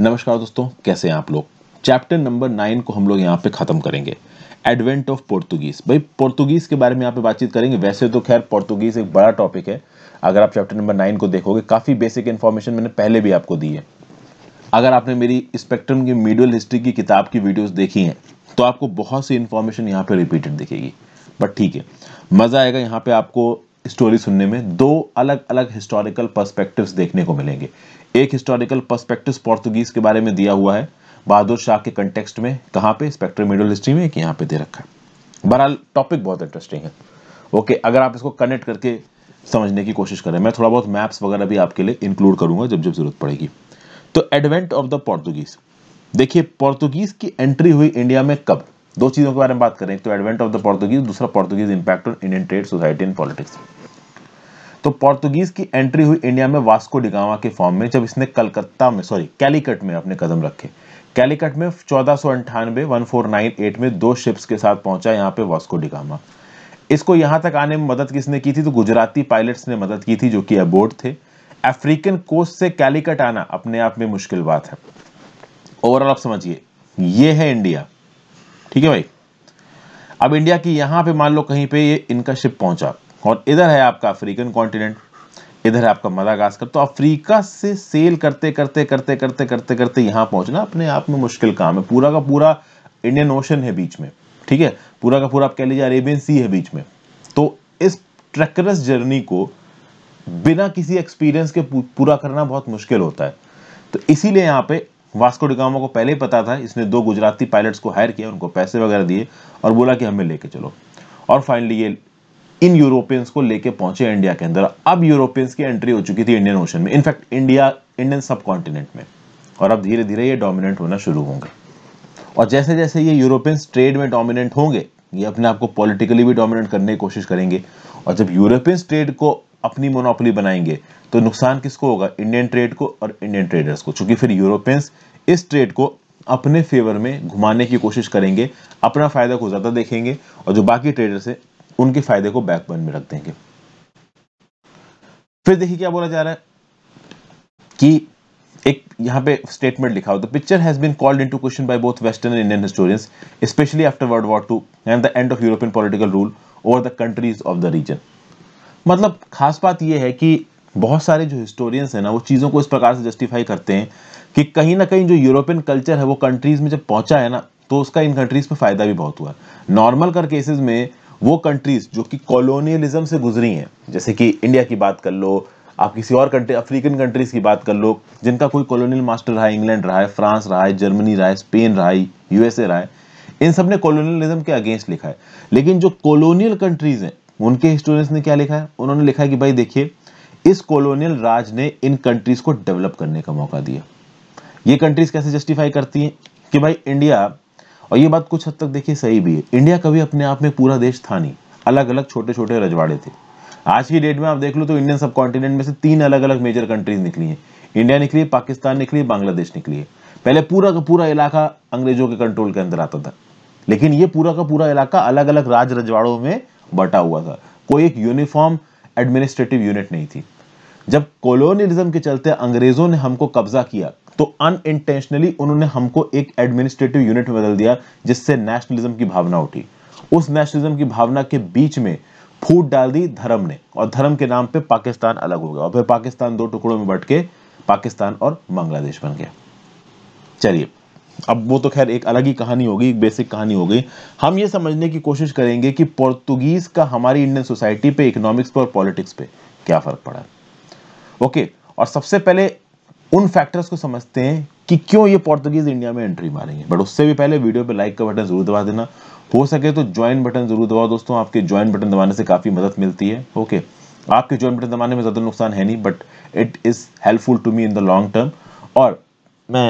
नमस्कार दोस्तों कैसे हैं आप लोग चैप्टर नंबर नाइन को हम लोग यहाँ पे ख़त्म करेंगे एडवेंट ऑफ पोर्तुगीज भाई पोर्तुगीज के बारे में यहाँ पे बातचीत करेंगे वैसे तो खैर पोर्तुगीज एक बड़ा टॉपिक है अगर आप चैप्टर नंबर नाइन को देखोगे काफ़ी बेसिक इन्फॉर्मेशन मैंने पहले भी आपको दी है अगर आपने मेरी स्पेक्ट्रम की मीडियल हिस्ट्री की किताब की वीडियोज देखी है तो आपको बहुत सी इन्फॉर्मेशन यहाँ पे रिपीटेड दिखेगी बट ठीक है मज़ा आएगा यहाँ पे आपको स्टोरी सुनने में दो अलग अलग हिस्टोरिकल पर्सपेक्टिव्स देखने को मिलेंगे एक हिस्टोरिकल पर्सपेक्टिव पोर्तुगीज के बारे में दिया हुआ है बहादुर शाह के कंटेक्सट में कहाँ पे स्पेक्ट्रम मिडल हिस्ट्री में कि यहाँ पे दे रखा है बहरहाल टॉपिक बहुत इंटरेस्टिंग है ओके अगर आप इसको कनेक्ट करके समझने की कोशिश करें मैं थोड़ा बहुत मैप्स वगैरह भी आपके लिए इंक्लूड करूंगा जब जब जरूरत पड़ेगी तो एडवेंट ऑफ द पोर्तुगीज देखिए पोर्तुगीज की एंट्री हुई इंडिया में कब दो चीज़ों के बारे में बात करें तो एडवेंट ऑफ द पोर्तुगीज दूसरा Portuguese impact on Indian trade society and politics तो पोर्तुगीज की एंट्री हुई इंडिया में वास्को डिगामा के फॉर्म में जब इसने कलकत्ता में सॉरी कैलीकट में अपने कदम रखे कैलीकट में चौदह सौ अंठानवे वन फोर नाइन एट में दो शिप्स के साथ पहुंचा यहाँ पे वास्को डिगामा इसको यहां तक आने में मदद किसने की थी तो गुजराती पायलट्स ने मदद की थी जो कि अबोर्ड थे अफ्रीकन कोस्ट से कैलीकट आना अपने आप में मुश्किल बात है ओवरऑल आप समझिए ये है इंडिया ठीक है भाई अब इंडिया की यहां पे मान लो कहीं पे ये इनका शिप पहुंचा और इधर है आपका अफ्रीकन कॉन्टिनेंट इधर है आपका मदागास्कर तो अफ्रीका से सेल करते करते करते करते करते करते यहां पहुंचना अपने आप में मुश्किल काम है पूरा का पूरा इंडियन ओशन है बीच में ठीक है पूरा का पूरा आप कह लीजिए अरेबियन सी है बीच में तो इस ट्रेकरस जर्नी को बिना किसी एक्सपीरियंस के पूरा करना बहुत मुश्किल होता है तो इसीलिए यहाँ पे वास्को डिगामा को पहले ही पता था इसने दो गुजराती पायलट्स को हायर किया उनको पैसे वगैरह दिए और बोला कि हमें लेके चलो और फाइनली ये इन यूरोपियंस को लेके पहुंचे इंडिया के अंदर अब यूरोपियंस की एंट्री हो चुकी थी इंडियन ओशन में in fact India Indian subcontinent में और अब धीरे धीरे ये डोमिनेंट होना शुरू होंगे और जैसे जैसे ये यूरोपियंस ट्रेड में डोमिनेंट होंगे ये अपने आप को पॉलिटिकली भी डोमिनेट करने की कोशिश करेंगे और जब यूरोपियंस ट्रेड को अपनी मोनोपोली बनाएंगे तो नुकसान किसको होगा इंडियन ट्रेड को और इंडियन ट्रेडर्स को क्योंकि फिर यूरोपियंस इस ट्रेड को अपने फेवर में घुमाने की कोशिश करेंगे अपना फायदा को ज़्यादा देखेंगे और जो बाकी ट्रेडर्स हैं उनके फायदे को बैकबोन में रख देंगे फिर देखिए क्या बोला जा रहा है कि एक यहां पे स्टेटमेंट लिखा हो the picture has been called into question by both western and Indian historians especially after world war two and the end of European political rule over the countries of the region मतलब खास बात यह है कि बहुत सारे जो historians हैं ना वो चीज़ों को इस प्रकार से जस्टिफाई करते हैं कि कहीं ना कहीं जो यूरोपियन कल्चर है वो कंट्रीज में जब पहुंचा है ना तो उसका इन कंट्रीज में फ़ायदा भी बहुत हुआ नॉर्मल कर केसेस में वो कंट्रीज़ जो कि कॉलोनियलिज्म से गुजरी हैं जैसे कि इंडिया की बात कर लो आप किसी और कंट्री अफ्रीकन कंट्रीज़ की बात कर लो जिनका कोई कॉलोनियल मास्टर रहा है इंग्लैंड रहा है फ्रांस रहा है जर्मनी रहा है स्पेन रहा है यूएसए रहा है इन सब ने कॉलोनियलिज्म के अगेंस्ट लिखा है लेकिन जो कॉलोनियल कंट्रीज़ हैं उनके हिस्टोरियंस ने क्या लिखा है उन्होंने लिखा है कि भाई देखिए इस कॉलोनियल राज ने इन कंट्रीज़ को डेवलप करने का मौका दिया ये कंट्रीज़ कैसे जस्टिफाई करती हैं कि भाई इंडिया और ये बात कुछ हद तक देखिए सही भी है इंडिया कभी अपने आप में पूरा देश था नहीं अलग अलग छोटे छोटे रजवाड़े थे आज की डेट में आप देख लो तो इंडियन सब कॉन्टिनेंट में से तीन अलग अलग मेजर कंट्रीज निकली हैं इंडिया निकली है पाकिस्तान निकली है बांग्लादेश निकली है पहले पूरा का पूरा इलाका अंग्रेजों के कंट्रोल के अंदर आता था लेकिन ये पूरा का पूरा इलाका अलग अलग राज रजवाड़ों में बटा हुआ था कोई एक यूनिफॉर्म एडमिनिस्ट्रेटिव यूनिट नहीं थी जब कॉलोनियलिज्म के चलते अंग्रेजों ने हमको कब्जा किया तो अन इंटेंशनली उन्होंने हमको एक एडमिनिस्ट्रेटिव यूनिट में बदल दिया जिससे नेशनलिज्म की भावना उठी उस नेशनलिज्म की भावना के बीच में फूट डाल दी धर्म ने और धर्म के नाम पे पाकिस्तान अलग हो गया और फिर पाकिस्तान दो टुकड़ों में बट के पाकिस्तान और बांग्लादेश बन गया चलिए अब वो तो खैर एक अलग ही कहानी होगी एक बेसिक कहानी हो गई हम ये समझने की कोशिश करेंगे कि पोर्तुगीज का हमारी इंडियन सोसाइटी पे इकोनॉमिक्स पे और पॉलिटिक्स पे क्या फर्क पड़ा ओके और सबसे पहले उन फैक्टर्स को समझते हैं कि क्यों ये पोर्तुगीज इंडिया में एंट्री मारेंगे बट उससे भी पहले वीडियो पे लाइक का बटन जरूर दबा देना हो सके तो ज्वाइन बटन जरूर दबाओ दोस्तों आपके ज्वाइन बटन दबाने से काफ़ी मदद मिलती है ओके आपके ज्वाइन बटन दबाने में ज़्यादा नुकसान है नहीं but it is helpful to me in the long term और मैं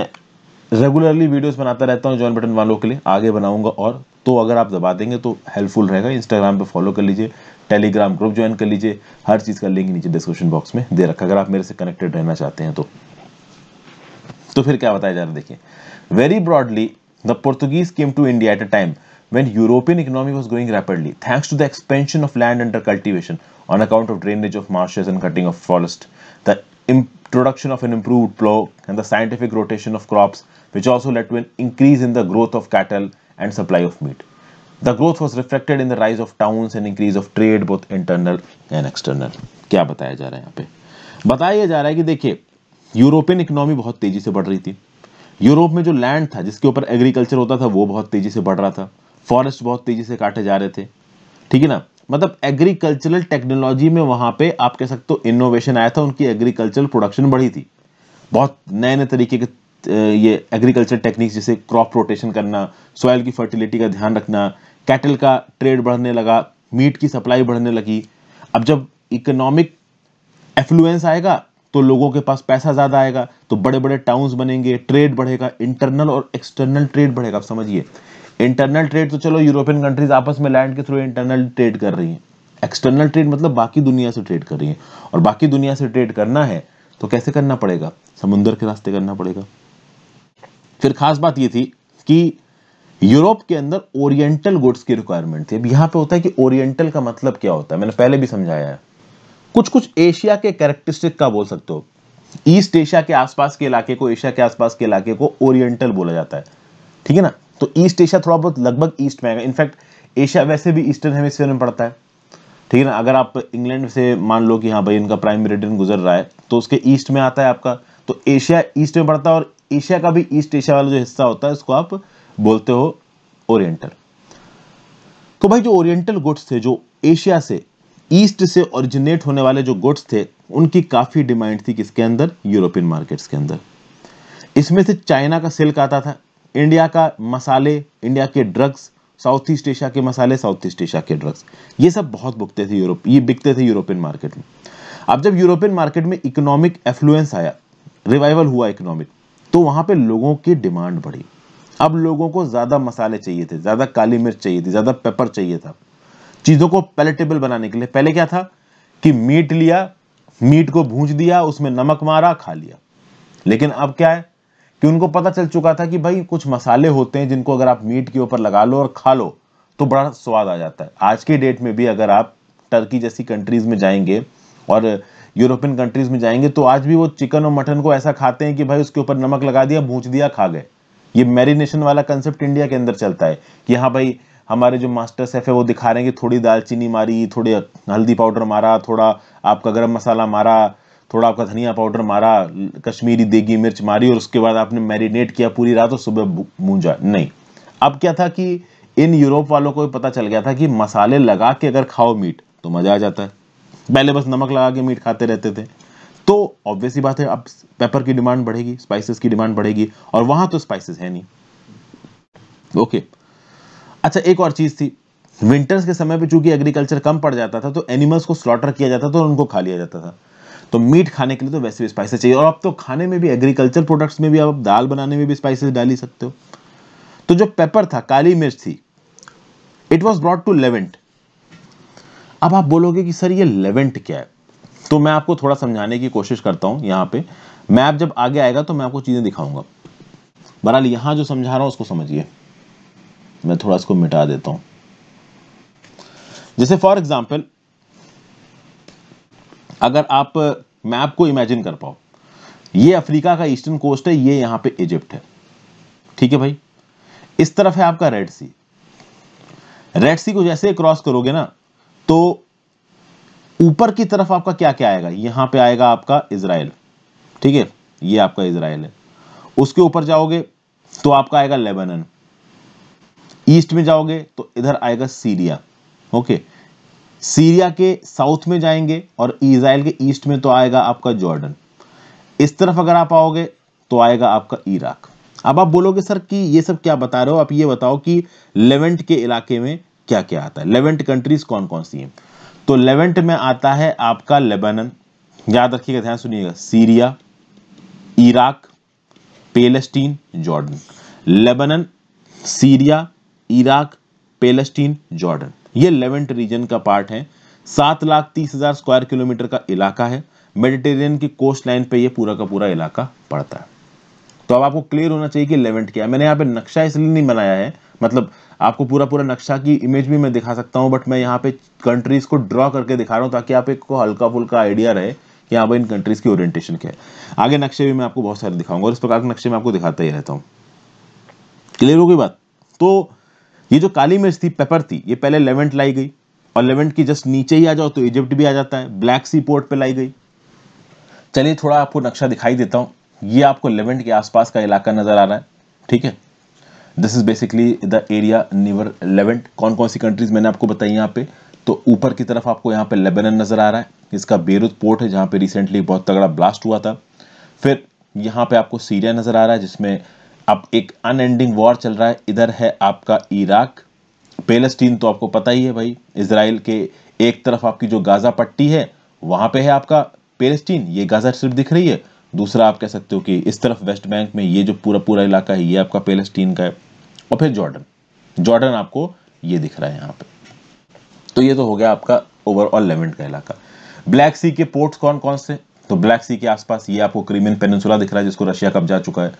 रेगुलरली वीडियोस बनाता रहता हूँ ज्वाइन बटन वालों के लिए आगे बनाऊंगा और तो अगर आप दबा देंगे तो हेल्पफुल रहेगा इंस्टाग्राम पे फॉलो कर लीजिए टेलीग्राम ग्रुप ज्वाइन कर लीजिए हर चीज़ का लिंक नीचे डिस्क्रिप्शन बॉक्स में दे रखा अगर आप मेरे से कनेक्टेड रहना चाहते हैं तो तो फिर क्या बताया जा रहा है देखिए very broadly the Portuguese came to India at a time when European economy was growing rapidly thanks to the expansion of land under cultivation on account of drainage of marshes and cutting of forest the introduction of an improve plough and the scientific rotation of crop which also led to an increase in the growth of cattle and supply of meat the growth was reflected in the rise of town and increase of trade both internal and external क्या बताया जा रहा है यहाँ पे बताया जा रहा है कि देखिए यूरोपियन इकोनॉमी बहुत तेजी से बढ़ रही थी यूरोप में जो लैंड था जिसके ऊपर एग्रीकल्चर होता था वो बहुत तेजी से बढ़ रहा था फॉरेस्ट बहुत तेजी से काटे जा रहे थे ठीक है ना मतलब एग्रीकल्चरल टेक्नोलॉजी में वहां पे आप कह सकते हो इनोवेशन आया था उनकी एग्रीकल्चरल प्रोडक्शन बढ़ी थी बहुत नए नए तरीके के ये एग्रीकल्चर टेक्निक्स जैसे क्रॉप रोटेशन करना सॉयल की फर्टिलिटी का ध्यान रखना कैटल का ट्रेड बढ़ने लगा मीट की सप्लाई बढ़ने लगी अब जब इकोनॉमिक एफ्लुएंस आएगा तो लोगों के पास पैसा ज़्यादा आएगा तो बड़े बड़े टाउन्स बनेंगे ट्रेड बढ़ेगा इंटरनल और एक्सटर्नल ट्रेड बढ़ेगा आप समझिए इंटरनल ट्रेड तो चलो यूरोपियन कंट्रीज आपस में लैंड के थ्रू इंटरनल ट्रेड कर रही हैं एक्सटर्नल ट्रेड मतलब बाकी दुनिया से ट्रेड कर रही है और बाकी दुनिया से ट्रेड करना है तो कैसे करना पड़ेगा समुद्र के रास्ते करना पड़ेगा फिर खास बात ये थी कि यूरोप के अंदर ओरिएंटल गुड्स की रिक्वायरमेंट थी अब यहां पे होता है कि ओरिएंटल का मतलब क्या होता है मैंने पहले भी समझाया है कुछ कुछ एशिया के कैरेक्टरिस्टिक का बोल सकते हो ईस्ट एशिया के आसपास के इलाके को एशिया के आसपास के इलाके को ओरिएंटल बोला जाता है ठीक है ना तो ईस्ट एशिया थोड़ा बहुत लगभग ईस्ट में आएगा इनफैक्ट एशिया वैसे भी ईस्टर्न हेमिस्फेयर में पड़ता है ठीक है ना अगर आप इंग्लैंड से मान लो कि हाँ भाई इनका प्राइम मेरिडियन गुजर रहा है तो उसके ईस्ट में आता है आपका तो एशिया ईस्ट में पड़ता है और एशिया का भी ईस्ट एशिया वाला जो हिस्सा होता है इसको आप बोलते हो ओरिएंटल तो भाई जो ओरिएंटल गुड्स थे जो एशिया से ईस्ट से ओरिजिनेट होने वाले जो गुड्स थे उनकी काफ़ी डिमांड थी किसके अंदर यूरोपियन मार्केट्स के अंदर इसमें से चाइना का सिल्क आता था इंडिया का मसाले इंडिया के ड्रग्स साउथ ईस्ट एशिया के मसाले साउथ ईस्ट एशिया के ड्रग्स ये सब बहुत बुकते थे यूरोप ये बिकते थे यूरोपियन मार्केट में अब जब यूरोपियन मार्केट में इकोनॉमिक एफ्लुएंस आया रिवाइवल हुआ इकोनॉमिक तो वहाँ पे लोगों की डिमांड बढ़ी अब लोगों को ज़्यादा मसाले चाहिए थे ज़्यादा काली मिर्च चाहिए थी ज़्यादा पेपर चाहिए था चीज़ों को पैलेटेबल बनाने के लिए पहले क्या था कि मीट लिया मीट को भूज दिया उसमें नमक मारा खा लिया लेकिन अब क्या है कि उनको पता चल चुका था कि भाई कुछ मसाले होते हैं जिनको अगर आप मीट के ऊपर लगा लो और खा लो तो बड़ा स्वाद आ जाता है आज के डेट में भी अगर आप टर्की जैसी कंट्रीज़ में जाएंगे और यूरोपियन कंट्रीज़ में जाएंगे तो आज भी वो चिकन और मटन को ऐसा खाते हैं कि भाई उसके ऊपर नमक लगा दिया भूज दिया खा गए ये मैरिनेशन वाला कंसेप्ट इंडिया के अंदर चलता है कि हाँ भाई हमारे जो मास्टर सेफ है वो दिखा रहे हैं कि थोड़ी दालचीनी मारी थोड़ी हल्दी पाउडर मारा थोड़ा आपका गर्म मसाला मारा थोड़ा आपका धनिया पाउडर मारा कश्मीरी देगी मिर्च मारी और उसके बाद आपने मैरिनेट किया पूरी रात और सुबह मूंजा नहीं अब क्या था कि इन यूरोप वालों को पता चल गया था कि मसाले लगा के अगर खाओ मीट तो मज़ा आ जाता है पहले बस नमक लगा के मीट खाते रहते थे तो ऑब्वियसली बात है अब पेपर की डिमांड बढ़ेगी स्पाइसेस की डिमांड बढ़ेगी और वहाँ तो स्पाइसेस है नहीं ओके okay. अच्छा एक और चीज़ थी विंटर्स के समय पे चूंकि एग्रीकल्चर कम पड़ जाता था तो एनिमल्स को स्लॉटर किया जाता था और उनको खा लिया जाता था तो मीट खाने के लिए तो वैसे भी स्पाइसेस चाहिए और अब तो खाने में भी एग्रीकल्चर प्रोडक्ट्स में भी आप दाल बनाने में भी स्पाइसेस डाल ही सकते हो तो जो पेपर था काली मिर्च थी it was brought to Levant अब आप बोलोगे कि सर ये लेवेंट क्या है तो मैं आपको थोड़ा समझाने की कोशिश करता हूं यहाँ पे मैप जब आगे आएगा तो मैं आपको चीज़ें दिखाऊंगा बहरहाल यहां जो समझा रहा हूँ उसको समझिए मैं थोड़ा इसको मिटा देता हूं जैसे फॉर एग्जाम्पल अगर आप मैप को इमेजिन कर पाओ ये अफ्रीका का ईस्टर्न कोस्ट है ये यहां पे इजिप्ट है ठीक है भाई इस तरफ है आपका रेड सी रेड सी को जैसे क्रॉस करोगे ना तो ऊपर की तरफ आपका क्या क्या आएगा यहां पे आएगा आपका इसराइल ठीक है ये आपका इसराइल है उसके ऊपर जाओगे तो आपका आएगा लेबनन ईस्ट में जाओगे तो इधर आएगा सीरिया ओके सीरिया के साउथ में जाएंगे और इसराइल के ईस्ट में तो आएगा आपका जॉर्डन इस तरफ अगर आप आओगे तो आएगा आपका इराक अब आप बोलोगे सर कि ये सब क्या बता रहे हो आप ये बताओ कि लेवेंट के इलाके में क्या क्या आता है लेवेंट कंट्रीज कौन कौन सी हैं तो लेवेंट में आता है आपका लेबनन याद रखिएगा ध्यान सुनिएगा Syria Iraq Palestine Jordan Lebanon Syria Iraq Palestine Jordan ये लेवेंट रीजन का पार्ट है सात लाख तीस हजार स्क्वायर किलोमीटर का इलाका है मेडिटेरियन की कोस्ट लाइन पर यह पूरा का पूरा इलाका पड़ता है तो अब आपको क्लियर होना चाहिए कि लेवेंट क्या है मैंने यहाँ पे नक्शा इसलिए नहीं बनाया है मतलब आपको पूरा पूरा नक्शा की इमेज भी मैं दिखा सकता हूँ बट मैं यहाँ पे कंट्रीज को ड्रॉ करके दिखा रहा हूँ ताकि आप को हल्का फुल्का आइडिया रहे कि यहाँ पर इन कंट्रीज की ओरिएंटेशन क्या है आगे नक्शे भी मैं आपको बहुत सारे दिखाऊंगा और इस प्रकार के नक्शे में आपको दिखाता ही रहता हूँ क्लियर होगी बात तो ये जो काली मिर्च थी पेपर थी ये पहले लेवेंट लाई गई और लेवेंट की जस्ट नीचे ही आ जाओ तो इजिप्ट भी आ जाता है ब्लैक सी पोर्ट पे लाई गई चलिए थोड़ा आपको नक्शा दिखाई देता हूँ ये आपको लेवेंट के आसपास का इलाका नज़र आ रहा है ठीक है this is basically the area near Levant कौन कौन सी कंट्रीज़ मैंने आपको बताई यहाँ पे तो ऊपर की तरफ आपको यहाँ पे लेबनन नज़र आ रहा है इसका बेरुत पोर्ट है जहाँ पे रिसेंटली बहुत तगड़ा ब्लास्ट हुआ था फिर यहाँ पे आपको सीरिया नज़र आ रहा है जिसमें अब एक अनएंडिंग वॉर चल रहा है इधर है आपका इराक पेलेस्टीन तो आपको पता ही है भाई इसराइल के एक तरफ आपकी जो गाज़ा पट्टी है वहां पे है आपका पेलेस्टीन ये गाज़ा सिर्फ दिख रही है दूसरा आप कह सकते हो कि इस तरफ वेस्ट बैंक में ये जो पूरा पूरा इलाका है ये आपका पेलेस्टीन का है और फिर जॉर्डन जॉर्डन आपको ये दिख रहा है यहाँ पे तो ये तो हो गया आपका ओवरऑल लेवेंट का इलाका ब्लैक सी के पोर्ट्स कौन कौन से तो ब्लैक सी के आसपास ये आपको क्रीमियन पेनसुला दिख रहा है जिसको रशिया कब्जा चुका है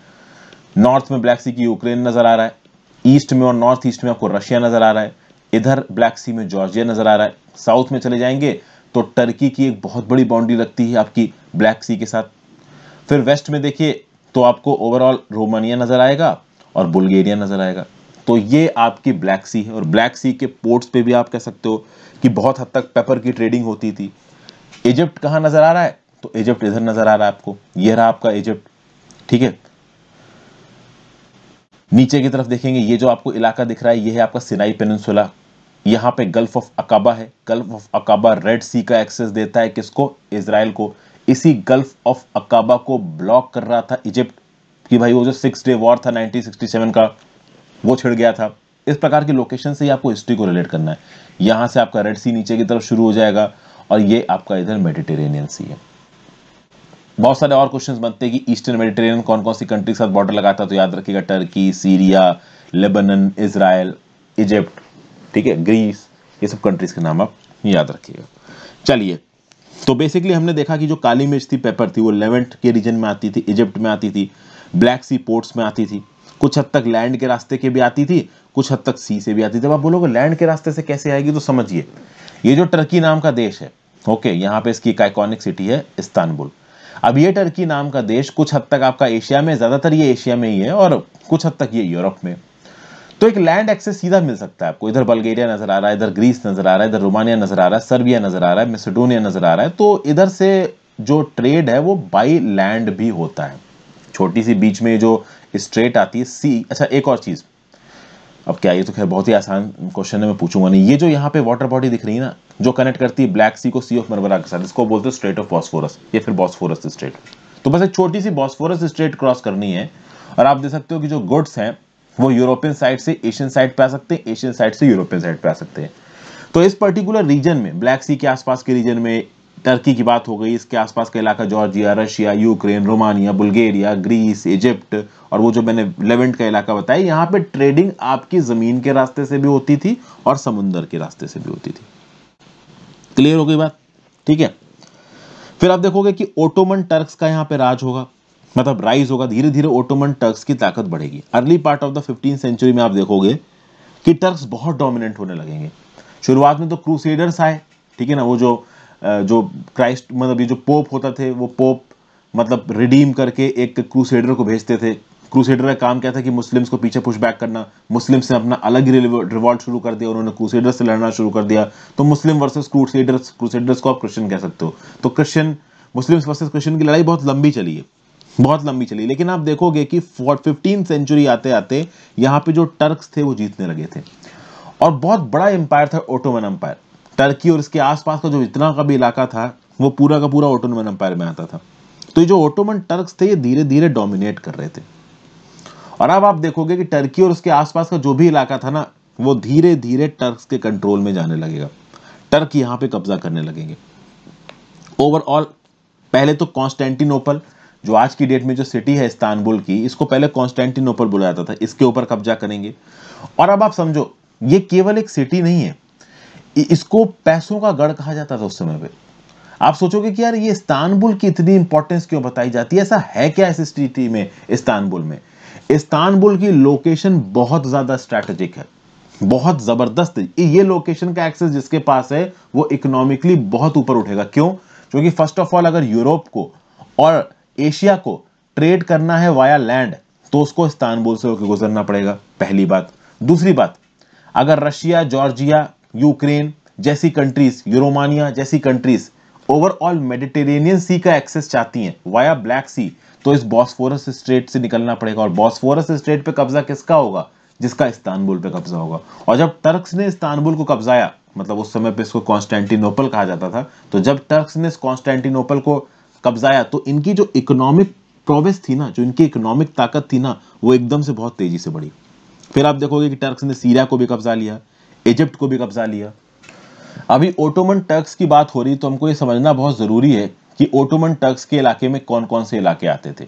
नॉर्थ में ब्लैक सी की यूक्रेन नज़र आ रहा है ईस्ट में और नॉर्थ ईस्ट में आपको रशिया नज़र आ रहा है इधर ब्लैक सी में जॉर्जिया नज़र आ रहा है साउथ में चले जाएंगे तो टर्की की एक बहुत बड़ी बाउंड्री लगती है आपकी ब्लैक सी के साथ फिर वेस्ट में देखिए तो आपको ओवरऑल रोमानिया नज़र आएगा और बुल्गेरिया नज़र आएगा तो ये आपकी ब्लैक सी है और ब्लैक सी के पोर्ट्स पे भी आप कह सकते हो कि बहुत हद तक पेपर की ट्रेडिंग होती थी इजिप्ट कहाँ नज़र आ रहा है तो इजिप्ट इधर नज़र आ रहा है आपको ये रहा आपका इजिप्ट ठीक है नीचे की तरफ देखेंगे ये जो आपको इलाका दिख रहा है ये है आपका सिनाई पेनसुला यहाँ पे गल्फ ऑफ अकाबा है Gulf of Aqaba Red Sea का एक्सेस देता है किसको इसराइल को इसी गल्फ ऑफ अकाबा को ब्लॉक कर रहा था इजिप्ट कि भाई वो जो सिक्स डे वॉर था 1967 का वो छिड़ गया था इस प्रकार की लोकेशन से ही आपको हिस्ट्री को रिलेट करना है यहाँ से आपका रेड सी नीचे की तरफ शुरू हो जाएगा और ये आपका इधर मेडिटेरेनियन सी है बहुत सारे और क्वेश्चंस बनते हैं कि ईस्टर्न मेडिटेरियन कौन कौन सी कंट्री के साथ बॉर्डर लगाता है तो याद रखिएगा Turkey Syria Lebanon Israel Egypt ठीक है ग्रीस ये सब कंट्रीज के नाम आप याद रखिएगा चलिए तो बेसिकली हमने देखा कि जो काली मिर्च थी पेपर थी वो लेवेंट के रीजन में आती थी इजिप्ट में आती थी ब्लैक सी पोर्ट्स में आती थी कुछ हद तक लैंड के रास्ते के भी आती थी कुछ हद तक सी से भी आती थी जब आप बोलोगे लैंड के रास्ते से कैसे आएगी तो समझिए ये जो टर्की नाम का देश है ओके यहाँ पे इसकी एक आइकॉनिक सिटी है इस्तानबुल अब ये टर्की नाम का देश कुछ हद तक आपका एशिया में ज़्यादातर ये एशिया में ही है और कुछ हद तक ये यूरोप में तो एक लैंड एक्सेस सीधा मिल सकता है आपको इधर बल्गेरिया नजर आ रहा है इधर ग्रीस नजर आ रहा है इधर रोमानिया नजर आ रहा है सर्बिया नजर आ रहा है मेसिडोनिया नजर आ रहा है तो इधर से जो ट्रेड है वो बाई लैंड भी होता है छोटी सी बीच में जो स्ट्रेट आती है सी अच्छा एक और चीज़ अब क्या ये तो खैर बहुत ही आसान क्वेश्चन है मैं पूछूंगा नहीं ये जो यहाँ पे वाटर बॉडी दिख रही है ना जो कनेक्ट करती है ब्लैक सी को सी ऑफ मरबरा के साथ इसको बोलते हैं स्ट्रेट ऑफ बॉस्फोरस या फिर बॉस्फोरस स्ट्रेट तो बस एक छोटी सी बॉस्फोरस स्ट्रेट क्रॉस करनी है और आप देख सकते हो कि जो गुड्स हैं वो यूरोपियन साइड से एशियन साइड पे आ सकते हैं एशियन साइड से यूरोपियन साइड पे आ सकते हैं तो इस पर्टिकुलर रीजन में ब्लैक सी के आसपास के रीजन में टर्की की बात हो गई इसके आसपास का इलाका Georgia Russia Ukraine Romania Bulgaria Greece Egypt और वो जो मैंने लेवेंट का इलाका बताया यहाँ पे ट्रेडिंग आपकी ज़मीन के रास्ते से भी होती थी और समुंदर के रास्ते से भी होती थी क्लियर हो गई बात ठीक है फिर आप देखोगे कि ओटोमन टर्क्स का यहां पे राज होगा मतलब राइज होगा धीरे धीरे ओटोमन टर्क्स की ताकत बढ़ेगी early part of the fifteen century में आप देखोगे कि टर्क्स बहुत डोमिनेंट होने लगेंगे शुरुआत में तो क्रूसेडर्स आए ठीक है ना वो जो जो क्राइस्ट मतलब ये जो पोप होता थे वो पोप मतलब रिडीम करके एक क्रूसेडर को भेजते थे क्रूसेडर का काम क्या था कि मुस्लिम्स को पीछे पुशबैक करना मुस्लिम्स ने अपना अलग ही रिवॉल्ट शुरू कर दिया उन्होंने क्रूसेडर से लड़ना शुरू कर दिया तो मुस्लिम वर्सेस क्रूसेडर्स क्रूसेडर्स को आप क्रिश्चियन कह सकते हो तो क्रिश्चियन मुस्लिम्स वर्सेस क्रिश्चियन की लड़ाई बहुत लंबी चली है बहुत लंबी चली लेकिन आप देखोगे कि फिफ्टीन सेंचुरी आते आते यहाँ पे जो टर्क्स थे वो जीतने लगे थे और बहुत बड़ा एम्पायर था ओटोमन एम्पायर टर्की और इसके आसपास का जो इतना का भी इलाका था वो पूरा का पूरा ओटोमन एम्पायर में आता था तो ये जो ओटोमन टर्क्स थे ये धीरे धीरे डोमिनेट कर रहे थे और अब आप देखोगे कि टर्की और उसके आसपास का जो भी इलाका था ना वो धीरे धीरे टर्क के कंट्रोल में जाने लगेगा टर्क यहां पे कब्जा करने लगेंगे ओवरऑल पहले तो कॉन्स्टेंटिनोपल जो आज की डेट में जो सिटी है इस्तानबुल की इसको पहले कॉन्स्टेंटिनोपल बोला जाता था इसके ऊपर कब्जा करेंगे और अब आप समझो ये केवल एक सिटी नहीं है इसको पैसों का गढ़ कहा जाता था उस समय पे आप सोचोगे कि यार ये इस्तानबुल की इतनी इंपॉर्टेंस क्यों बताई जाती है ऐसा है क्या इस सिटी में इस्तानबुल में इस्तानबुल की लोकेशन बहुत ज़्यादा स्ट्रैटेजिक है बहुत ज़बरदस्त ये लोकेशन का एक्सेस जिसके पास है वो इकोनॉमिकली बहुत ऊपर उठेगा क्यों क्योंकि फर्स्ट ऑफ ऑल अगर यूरोप को और एशिया को ट्रेड करना है वाया लैंड तो उसको इस्तानबुल से होकर गुजरना पड़ेगा पहली बात दूसरी बात अगर रशिया जॉर्जिया यूक्रेन जैसी कंट्रीज यूरोमानिया जैसी कंट्रीज ओवरऑल मेडिटेरेनियन सी का एक्सेस चाहती हैं वाया ब्लैक सी तो इस बॉस्फोरस स्ट्रेट से निकलना पड़ेगा और बॉस्फोरस स्ट्रेट पे कब्जा किसका होगा जिसका इस्तानबुल पे कब्जा होगा और जब टर्क्स ने इस्तानबुल को कब्जाया मतलब उस समय पे इसको कॉन्स्टेंटिनोपल कहा जाता था तो जब टर्क्स ने कॉन्स्टेंटिनोपल को कब्जाया तो इनकी जो इकोनॉमिक प्रोवेस थी ना जो इनकी इकोनॉमिक ताकत थी ना वो एकदम से बहुत तेजी से बढ़ी फिर आप देखोगे कि टर्क्स ने सीरिया को भी कब्जा लिया इजिप्ट को भी कब्जा लिया अभी ओटोमन टर्क्स की बात हो रही तो हमको ये समझना बहुत ज़रूरी है कि ओटोमन टर्क्स के इलाके में कौन कौन से इलाके आते थे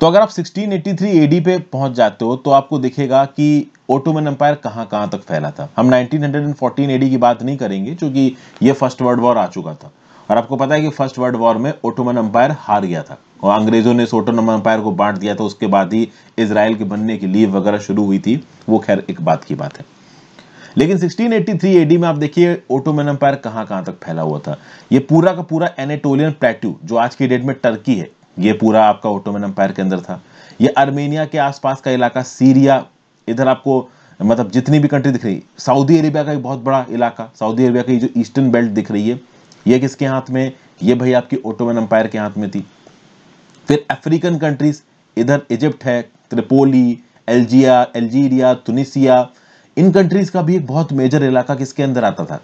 तो अगर आप 1683 एडी पे पहुंच जाते हो तो आपको दिखेगा कि ओटोमन एम्पायर कहां कहां तक फैला था हम 1914 एडी की बात नहीं करेंगे क्योंकि ये फर्स्ट वर्ल्ड वॉर आ चुका था और आपको पता है कि फर्स्ट वर्ल्ड वॉर में ओटोमन एम्पायर हार गया था और अंग्रेजों ने इस ओटोमन एम्पायर को बांट दिया था उसके बाद ही इसराइल के बनने की लीव वगैरह शुरू हुई थी वो खैर एक बात की बात है लेकिन 1683 एडी में आप देखिए ओटोमन एम्पायर कहां कहां तक फैला हुआ था ये पूरा का पूरा एनेटोलियन प्लेट्यू जो आज की डेट में टर्की है ये पूरा आपका ओटोमन एम्पायर के अंदर था ये आर्मेनिया के आसपास का इलाका सीरिया इधर आपको मतलब जितनी भी कंट्री दिख रही सऊदी अरेबिया का एक बहुत बड़ा इलाका सऊदी अरेबिया की जो ईस्टर्न बेल्ट दिख रही है ये किसके हाथ में ये भाई आपकी ओटोमन एम्पायर के हाथ में थी फिर अफ्रीकन कंट्रीज इधर इजिप्ट है त्रिपोली एल्जिया एल्जीरिया तुनिसिया इन कंट्रीज का भी एक बहुत मेजर इलाका किसके अंदर आता था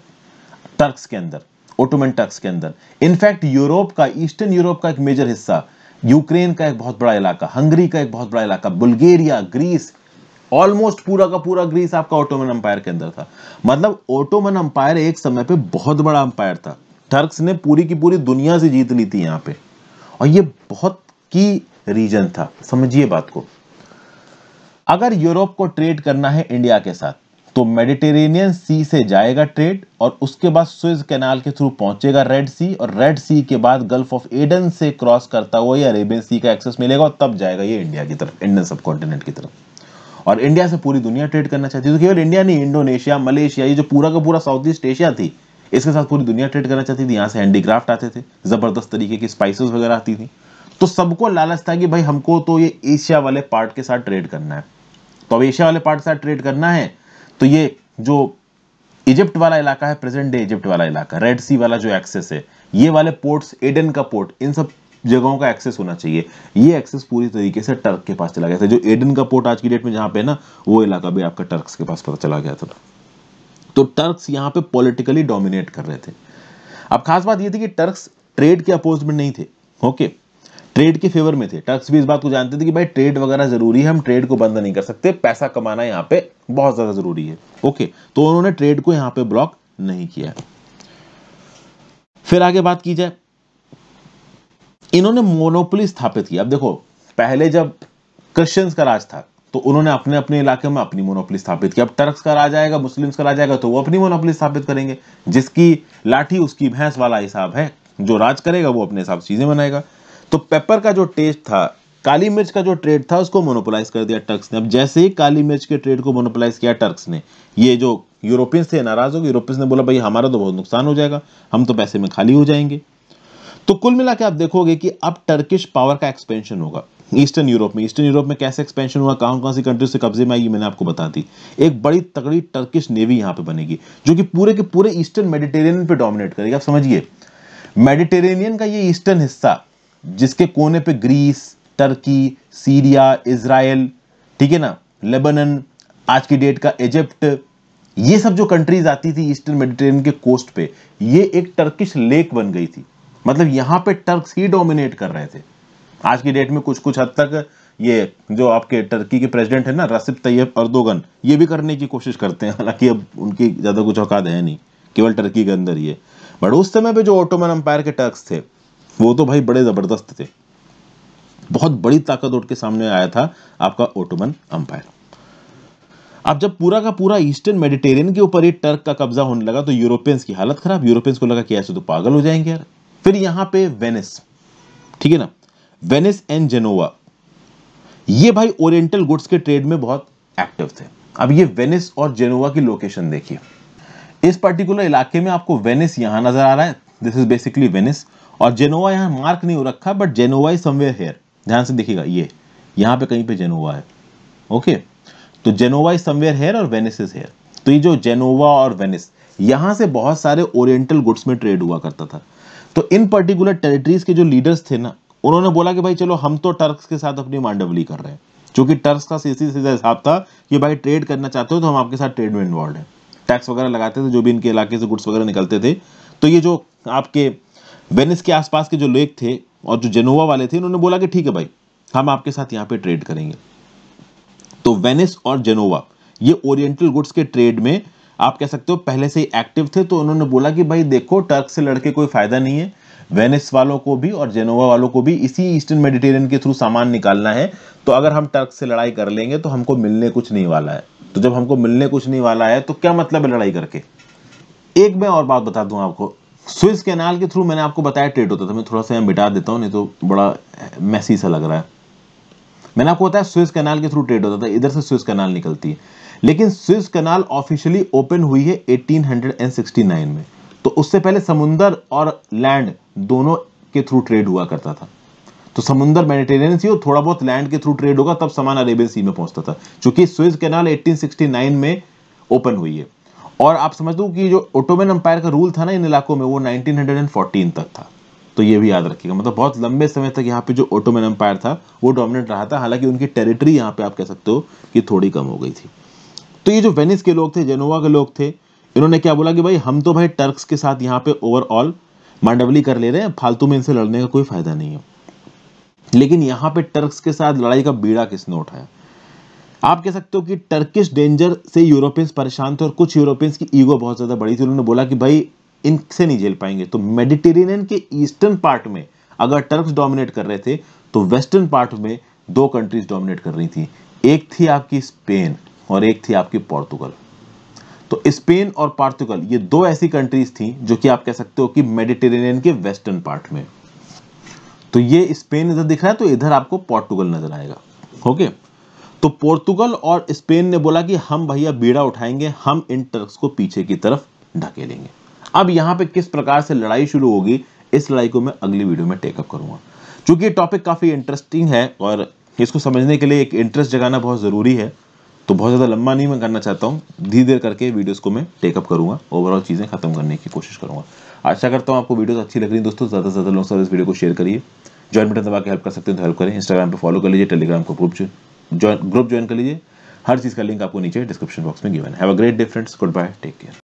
टर्क्स के अंदर ओटोमन टर्क्स के अंदर इनफैक्ट यूरोप का ईस्टर्न यूरोप का एक मेजर हिस्सा यूक्रेन का एक बहुत बड़ा इलाका हंगरी का एक बहुत बड़ा इलाका बुल्गेरिया ग्रीस ऑलमोस्ट पूरा का पूरा ग्रीस आपका ओटोमन अंपायर के अंदर था मतलब ओटोमन अंपायर एक समय पे बहुत बड़ा अंपायर था टर्क्स ने पूरी की पूरी दुनिया से जीत ली थी यहां पे और ये बहुत की रीजन था समझिए बात को अगर यूरोप को ट्रेड करना है इंडिया के साथ तो मेडिटेरेनियन सी से जाएगा ट्रेड और उसके बाद स्विज कैनाल के थ्रू पहुंचेगा रेड सी और रेड सी के बाद गल्फ ऑफ एडन से क्रॉस करता हुआ ये अरेबियन सी का एक्सेस मिलेगा और तब जाएगा ये इंडिया की तरफ इंडियन सब कॉन्टिनेंट की तरफ और इंडिया से पूरी दुनिया ट्रेड करना चाहती थी तो केवल इंडिया नहीं इंडोनेशिया मलेशिया ये जो पूरा का पूरा साउथ ईस्ट एशिया थी इसके साथ पूरी दुनिया ट्रेड करना चाहती थी यहाँ से हैंडीक्राफ्ट आते थे जबरदस्त तरीके की स्पाइसेस वगैरह आती थी तो सबको लालच था कि भाई हमको तो ये एशिया वाले पार्ट के साथ ट्रेड करना है तो अब एशिया वाले पार्ट के साथ ट्रेड करना है तो ये जो इजिप्ट वाला इलाका है प्रेजेंट डे इजिप्ट वाला इलाका रेड सी वाला जो एक्सेस है ये वाले पोर्ट्स एडन का पोर्ट इन सब जगहों का एक्सेस होना चाहिए ये एक्सेस पूरी तरीके से टर्क के पास चला गया था जो एडन का पोर्ट आज की डेट में जहां पे है ना वो इलाका भी आपका टर्क के पास पता चला गया था तो टर्क यहां पर पोलिटिकली डोमिनेट कर रहे थे अब खास बात ये थी कि टर्क ट्रेड के अपोज में नहीं थे ओके okay. ट्रेड के फेवर में थे टक्स भी इस बात को जानते थे कि भाई ट्रेड वगैरह जरूरी है हम ट्रेड को बंद नहीं कर सकते पैसा कमाना यहाँ पे बहुत ज्यादा जरूरी है ओके तो उन्होंने ट्रेड को यहाँ पे ब्लॉक नहीं किया फिर आगे बात की जाए इन्होंने मोनोपोली स्थापित की अब देखो पहले जब क्रिश्चियंस का राज था तो उन्होंने अपने अपने इलाके में अपनी मोनोपोली स्थापित की अब टर्क्स का राज आएगा मुस्लिम्स का राज आएगा तो वो अपनी मोनोपोली स्थापित करेंगे जिसकी लाठी उसकी भैंस वाला हिसाब है जो राज करेगा वो अपने हिसाब से चीजें बनाएगा तो पेपर का जो टेस्ट था काली मिर्च का जो ट्रेड था उसको मोनोपोलाइज कर दिया टर्क्स ने अब जैसे ही काली मिर्च के ट्रेड को मोनोपोलाइज किया टर्क्स ने ये जो यूरोपियंस थे नाराज हो गए यूरोपियंस ने बोला भाई हमारा तो बहुत नुकसान हो जाएगा हम तो पैसे में खाली हो जाएंगे तो कुल मिला के आप देखोगे कि अब टर्किश पावर का एक्सपेंशन होगा ईस्टर्न यूरोप में ईस्टर्न यूरोप में कैसे एक्सपेंशन हुआ कौन कौन सी कंट्री से कब्जे में आई मैंने आपको बता दी एक बड़ी तगड़ी टर्किश नेवी यहां पे बनेगी जो कि पूरे के पूरे ईस्टर्न मेडिटेरियन पे डोमिनेट करेगी आप समझिए मेडिटेरेनियन का ये ईस्टर्न हिस्सा जिसके कोने पे ग्रीस टर्की सीरिया इसराइल ठीक है ना लेबनन आज की डेट का इजिप्ट ये सब जो कंट्रीज आती थी ईस्टर्न मेडिटेरेनियन के कोस्ट पे ये एक टर्किश लेक बन गई थी मतलब यहां पे टर्क्स ही डोमिनेट कर रहे थे आज की डेट में कुछ कुछ हद तक ये जो आपके टर्की के प्रेसिडेंट है ना रसिप तैयब अर्दोगन ये भी करने की कोशिश करते हैं हालांकि अब उनकी ज़्यादा कुछ औकात है नहीं केवल टर्की के अंदर ये बट उस समय पे जो ओटोमन अंपायर के टर्क्स थे वो तो भाई बड़े ज़बरदस्त थे बहुत बड़ी ताकत उठ के सामने आया था आपका ओटोमन अंपायर अब जब पूरा का पूरा ईस्टर्न मेडिटेरियन के ऊपर ही टर्क का कब्जा होने लगा तो यूरोपियंस की हालत खराब यूरोपियंस को लगा कि ऐसे तो पागल हो जाएंगे यार फिर यहां पे वेनिस ठीक है ना वेनिस एंड जेनोवा ये भाई ओरिएंटल गुड्स के ट्रेड में बहुत एक्टिव थे अब ये वेनिस और जेनोवा की लोकेशन देखिए इस पर्टिकुलर इलाके में आपको वेनिस यहां नजर आ रहा है दिस इज बेसिकली वेनिस और जेनोवा यहाँ मार्क नहीं हो रखा but Genova is somewhere here ध्यान से देखिएगा ये यहाँ पे कहीं पे जेनोवा है ओके तो जेनोवा इज समवेयर हेयर और वेनिस इज हेयर तो ये जो जेनोवा और वेनिस यहाँ से बहुत सारे ओरिएंटल गुड्स में ट्रेड हुआ करता था तो इन पर्टिकुलर टेरिटरीज के जो लीडर्स थे ना उन्होंने बोला कि भाई चलो हम तो टर्क के साथ अपनी मांडवली कर रहे हैं क्योंकि टर्क का सीधी सीधा हिसाब था कि भाई ट्रेड करना चाहते हो तो हम आपके साथ ट्रेड में इन्वॉल्व है टैक्स वगैरह लगाते थे जो भी इनके इलाके से गुड्स वगैरह निकलते थे तो ये जो आपके वेनिस के आसपास के जो लेक थे और जो जेनोवा वाले थे उन्होंने बोला कि ठीक है भाई हम आपके साथ यहाँ पे ट्रेड करेंगे तो वेनिस और जेनोवा ये ओरिएंटल गुड्स के ट्रेड में आप कह सकते हो पहले से ही एक्टिव थे तो उन्होंने बोला कि भाई देखो टर्क से लड़के कोई फायदा नहीं है वेनिस वालों को भी और जेनोवा वालों को भी इसी ईस्टर्न मेडिटेरियन के थ्रू सामान निकालना है तो अगर हम टर्क से लड़ाई कर लेंगे तो हमको मिलने कुछ नहीं वाला है तो जब हमको मिलने कुछ नहीं वाला है तो क्या मतलब है लड़ाई करके एक मैं और बात बता दूं आपको स्विस कैनाल के थ्रू मैंने आपको बताया ट्रेड होता था मैं थोड़ा सा मिटा देता हूँ नहीं तो बड़ा मैसी सा लग रहा है मैंने आपको बताया स्विस कैनाल के थ्रू ट्रेड होता था इधर से स्विस कैनाल निकलती है लेकिन स्विस कैनाल ऑफिशियली ओपन हुई है 1869 में तो उससे पहले समुंदर और लैंड दोनों के थ्रू ट्रेड हुआ करता था तो समुंदर मेडिटेरियन सी और थोड़ा बहुत लैंड के थ्रू ट्रेड होगा तब सामान अरेबियन सी में पहुंचता था क्योंकि स्विस कैनाल 1869 में ओपन हुई है और आप समझ दो कि जो ओटोमन अंपायर का रूल था ना इन इलाकों में वो 1914 तक था तो ये भी याद रखिएगा मतलब बहुत लंबे समय तक यहाँ पे जो ओटोमन अंपायर था वो डोमिनेट रहा था हालांकि उनकी टेरिटरी यहाँ पे आप कह सकते हो कि थोड़ी कम हो गई थी तो ये जो वेनिस के लोग थे जेनोवा के लोग थे इन्होंने क्या बोला कि भाई हम तो भाई टर्क्स के साथ यहाँ पे ओवरऑल मांडवली कर ले रहे हैं फालतू में इनसे लड़ने का कोई फायदा नहीं है लेकिन यहाँ पे टर्क्स के साथ लड़ाई का बीड़ा किसने उठाया आप कह सकते हो कि टर्किश डेंजर से यूरोपियंस परेशान थे और कुछ यूरोपियंस की ईगो बहुत ज़्यादा बड़ी थी उन्होंने बोला कि भाई इनसे नहीं झेल पाएंगे तो मेडिटेरेनियन के ईस्टर्न पार्ट में अगर टर्क डोमिनेट कर रहे थे तो वेस्टर्न पार्ट में दो कंट्रीज डोमिनेट कर रही थी एक थी आपकी स्पेन और एक थी आपकी पोर्तुगल तो स्पेन और पोर्तुगल ये दो ऐसी कंट्रीज थी जो कि आप कह सकते हो कि मेडिटेरेनियन के वेस्टर्न पार्ट में तो ये स्पेन इधर दिख रहा है तो इधर आपको पोर्तुगल नजर आएगा ओके okay? तो पोर्तुगल और स्पेन ने बोला कि हम भैया बीड़ा उठाएंगे हम इन टर्क्स को पीछे की तरफ ढकेलेंगे अब यहां पे किस प्रकार से लड़ाई शुरू होगी इस लड़ाई को मैं अगली वीडियो में टेकअप करूंगा चूंकि ये टॉपिक काफ़ी इंटरेस्टिंग है और इसको समझने के लिए एक इंटरेस्ट जगाना बहुत ज़रूरी है तो बहुत ज़्यादा लंबा नहीं मैं करना चाहता हूँ धीरे धीरे करके वीडियोज को मैं टेकअप करूंगा ओवरऑल चीज़ें खत्म करने की कोशिश करूंगा आशा करता हूँ आपको वीडियो अच्छी लग रही है दोस्तों ज़्यादा से ज़्यादा लोगों से इस वीडियो को शेयर करिए ज्वाइन बटन दबा के हेल्प कर सकते हैं तो हेल्प करें इंस्टाग्राम पर फॉलो कर लीजिए टेलीग्राम को ग्रुप ज्वाइन ग्रुप ज्वाइन कर लीजिए हर चीज़ का लिंक आपको नीचे डिस्क्रिप्शन बॉक्स में गिवन है have a great difference goodbye take care